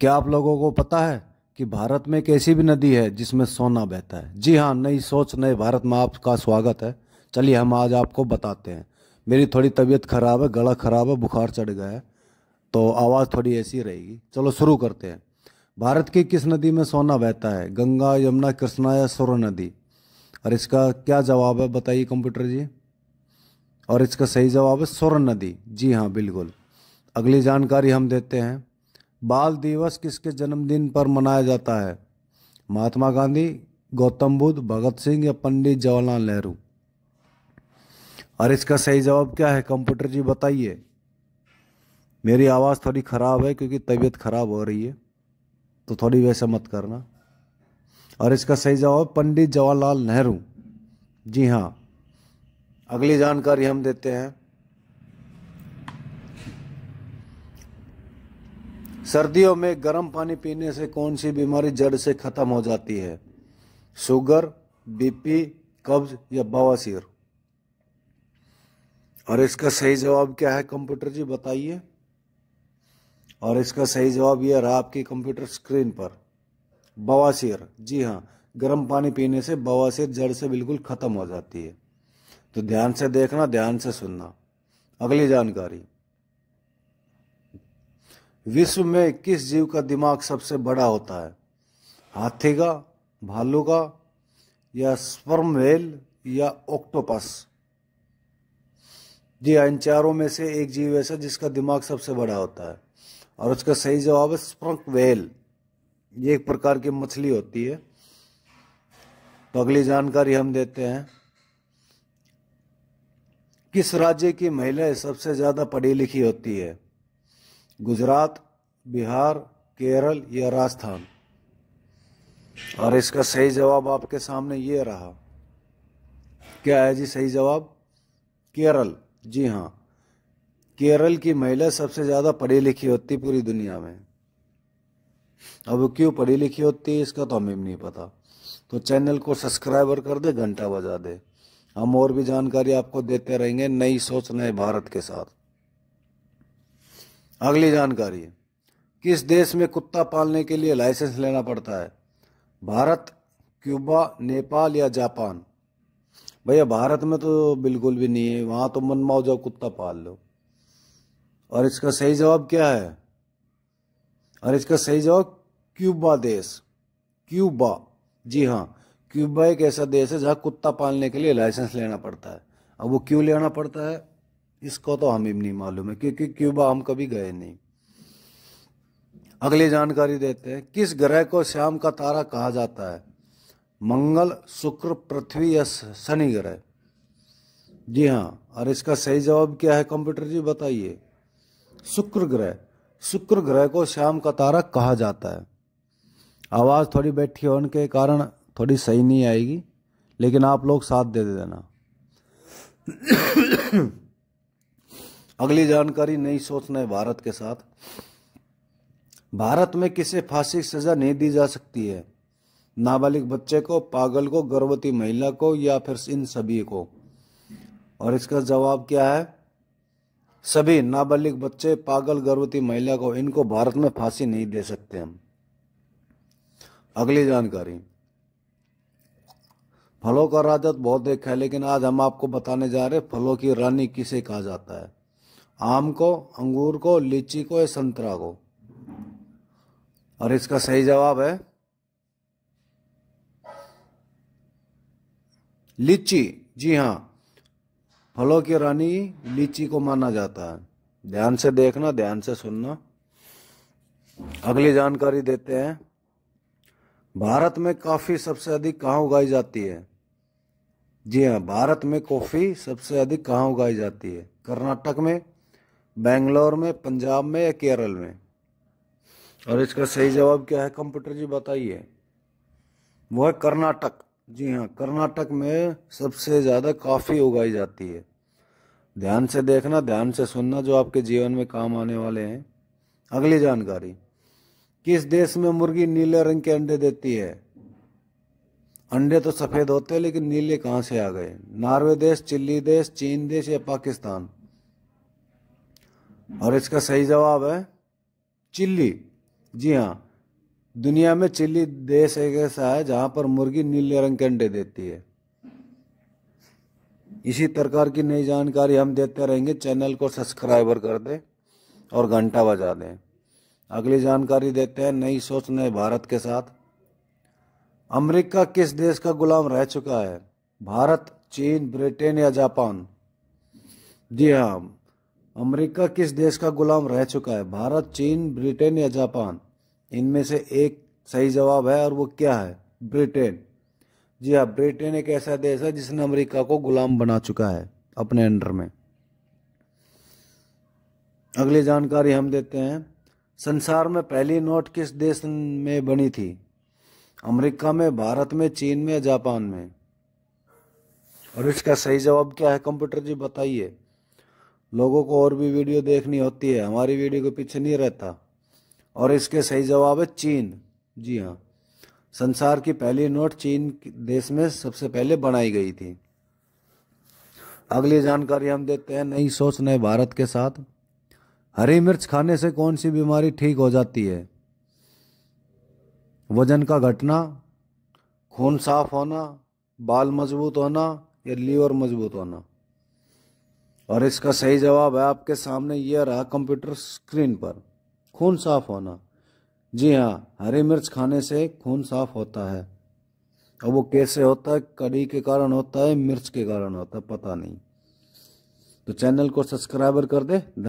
क्या आप लोगों को पता है कि भारत में एक ऐसी भी नदी है जिसमें सोना बहता है जी हाँ नई सोच नए भारत में आपका स्वागत है चलिए हम आज आपको बताते हैं मेरी थोड़ी तबीयत खराब है गला खराब है बुखार चढ़ गया है तो आवाज़ थोड़ी ऐसी रहेगी चलो शुरू करते हैं भारत की किस नदी में सोना बहता है गंगा यमुना कृष्णा या सोर नदी और इसका क्या जवाब है बताइए कंप्यूटर जी और इसका सही जवाब है सोर नदी जी हाँ बिल्कुल अगली जानकारी हम देते हैं बाल दिवस किसके जन्मदिन पर मनाया जाता है महात्मा गांधी गौतम बुद्ध भगत सिंह या पंडित जवाहरलाल नेहरू और इसका सही जवाब क्या है कंप्यूटर जी बताइए मेरी आवाज़ थोड़ी ख़राब है क्योंकि तबीयत ख़राब हो रही है तो थोड़ी वैसे मत करना और इसका सही जवाब पंडित जवाहरलाल नेहरू जी हाँ अगली जानकारी हम देते हैं सर्दियों में गर्म पानी पीने से कौन सी बीमारी जड़ से ख़त्म हो जाती है शुगर बीपी कब्ज या बवासीर और इसका सही जवाब क्या है कंप्यूटर जी बताइए और इसका सही जवाब यह रहा आपकी कंप्यूटर स्क्रीन पर बवासीर जी हाँ गर्म पानी पीने से बवासीर जड़ से बिल्कुल ख़त्म हो जाती है तो ध्यान से देखना ध्यान से सुनना अगली जानकारी विश्व में किस जीव का दिमाग सबसे बड़ा होता है हाथी का भालू का या स्पर्म वेल या ऑक्टोपस जी हाँ, इन चारों में से एक जीव ऐसा जिसका दिमाग सबसे बड़ा होता है और उसका सही जवाब है स्प्रंक वेल ये एक प्रकार की मछली होती है तो अगली जानकारी हम देते हैं किस राज्य की महिलाएं सबसे ज़्यादा पढ़ी लिखी होती है गुजरात बिहार केरल या राजस्थान और इसका सही जवाब आपके सामने ये रहा क्या है जी सही जवाब केरल जी हाँ केरल की महिला सबसे ज़्यादा पढ़ी लिखी होती पूरी दुनिया में अब क्यों पढ़ी लिखी होती है इसका तो हमें भी नहीं पता तो चैनल को सब्सक्राइबर कर दे घंटा बजा दे हम और भी जानकारी आपको देते रहेंगे नई सोच नए भारत के साथ अगली जानकारी किस देश में कुत्ता पालने के लिए लाइसेंस लेना पड़ता है भारत क्यूबा नेपाल या जापान भैया भारत में तो बिल्कुल भी नहीं है वहाँ तो मन माओ जाओ कुत्ता पाल लो और इसका सही जवाब क्या है और इसका सही जवाब क्यूबा देश क्यूबा जी हाँ क्यूबा एक ऐसा देश है जहाँ कुत्ता पालने के लिए लाइसेंस लेना पड़ता है अब वो क्यों लेना पड़ता है इसको तो हमें नहीं मालूम है क्योंकि क्यूबा हम कभी गए नहीं अगली जानकारी देते हैं किस ग्रह को श्याम का तारा कहा जाता है मंगल शुक्र पृथ्वी या शनि ग्रह जी हाँ और इसका सही जवाब क्या है कंप्यूटर जी बताइए शुक्र ग्रह शुक्र ग्रह को श्याम का तारा कहा जाता है आवाज़ थोड़ी बैठी होने के कारण थोड़ी सही नहीं आएगी लेकिन आप लोग साथ दे देना अगली जानकारी नई सोच नए भारत के साथ भारत में किसे फांसी की सजा नहीं दी जा सकती है नाबालिग बच्चे को पागल को गर्भवती महिला को या फिर इन सभी को और इसका जवाब क्या है सभी नाबालिग बच्चे पागल गर्भवती महिला को इनको भारत में फांसी नहीं दे सकते हम अगली जानकारी फलों का राजत बहुत देखा है लेकिन आज हम आपको बताने जा रहे फलों की रानी किसे कहा जाता है आम को अंगूर को लीची को या संतरा को और इसका सही जवाब है लीची जी हाँ फलों की रानी लीची को माना जाता है ध्यान से देखना ध्यान से सुनना अगली जानकारी देते हैं भारत में कॉफी सबसे अधिक कहाँ उगाई जाती है जी हाँ भारत में कॉफी सबसे अधिक कहाँ उगाई जाती है कर्नाटक में बेंगलोर में पंजाब में या केरल में और इसका सही जवाब क्या है कंप्यूटर जी बताइए वो है कर्नाटक जी हाँ कर्नाटक में सबसे ज़्यादा कॉफ़ी उगाई जाती है ध्यान से देखना ध्यान से सुनना जो आपके जीवन में काम आने वाले हैं अगली जानकारी किस देश में मुर्गी नीले रंग के अंडे देती है अंडे तो सफ़ेद होते हैं लेकिन नीले कहाँ से आ गए नॉर्वे देश चिल्ली देश चीन देश या पाकिस्तान और इसका सही जवाब है चिल्ली जी हाँ दुनिया में चिल्ली देश एक ऐसा है जहां पर मुर्गी नीले रंग के अंडे देती है इसी प्रकार की नई जानकारी हम देते रहेंगे चैनल को सब्सक्राइबर कर दें और घंटा बजा दें अगली जानकारी देते हैं नई सोच नए भारत के साथ अमेरिका किस देश का गुलाम रह चुका है भारत चीन ब्रिटेन या जापान जी हाँ अमेरिका किस देश का गुलाम रह चुका है भारत चीन ब्रिटेन या जापान इनमें से एक सही जवाब है और वो क्या है ब्रिटेन जी हाँ ब्रिटेन एक ऐसा देश है जिसने अमेरिका को गुलाम बना चुका है अपने अंडर में अगली जानकारी हम देते हैं संसार में पहली नोट किस देश में बनी थी अमेरिका में भारत में चीन में जापान में और इसका सही जवाब क्या है कंप्यूटर जी बताइए लोगों को और भी वीडियो देखनी होती है हमारी वीडियो के पीछे नहीं रहता और इसके सही जवाब है चीन जी हाँ संसार की पहली नोट चीन देश में सबसे पहले बनाई गई थी अगली जानकारी हम देते हैं नई सोच नए भारत के साथ हरी मिर्च खाने से कौन सी बीमारी ठीक हो जाती है वजन का घटना खून साफ होना बाल मजबूत होना या लीवर मजबूत होना और इसका सही जवाब है आपके सामने ये रहा कंप्यूटर स्क्रीन पर खून साफ होना जी हाँ हरी मिर्च खाने से खून साफ होता है और वो कैसे होता है कड़ी के कारण होता है मिर्च के कारण होता है पता नहीं तो चैनल को सब्सक्राइबर कर दे